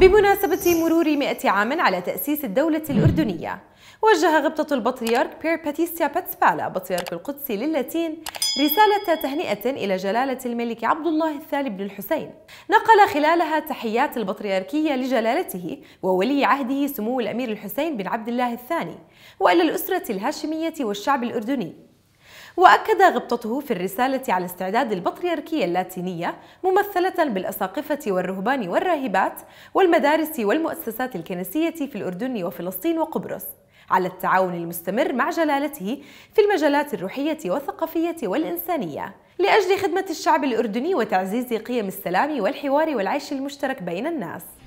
بمناسبة مرور 100 عام على تأسيس الدولة الأردنية وجه غبطة البطريرك بير باتيستيا باتسبالا بطريرك القدس للاتين رسالة تهنئة إلى جلالة الملك عبد الله الثاني بن الحسين نقل خلالها تحيات البطريركية لجلالته وولي عهده سمو الأمير الحسين بن عبد الله الثاني وإلى الأسرة الهاشمية والشعب الأردني وأكد غبطته في الرسالة على استعداد البطريركية اللاتينية ممثلة بالأساقفة والرهبان والراهبات والمدارس والمؤسسات الكنسية في الأردن وفلسطين وقبرص على التعاون المستمر مع جلالته في المجالات الروحية والثقافية والإنسانية لأجل خدمة الشعب الأردني وتعزيز قيم السلام والحوار والعيش المشترك بين الناس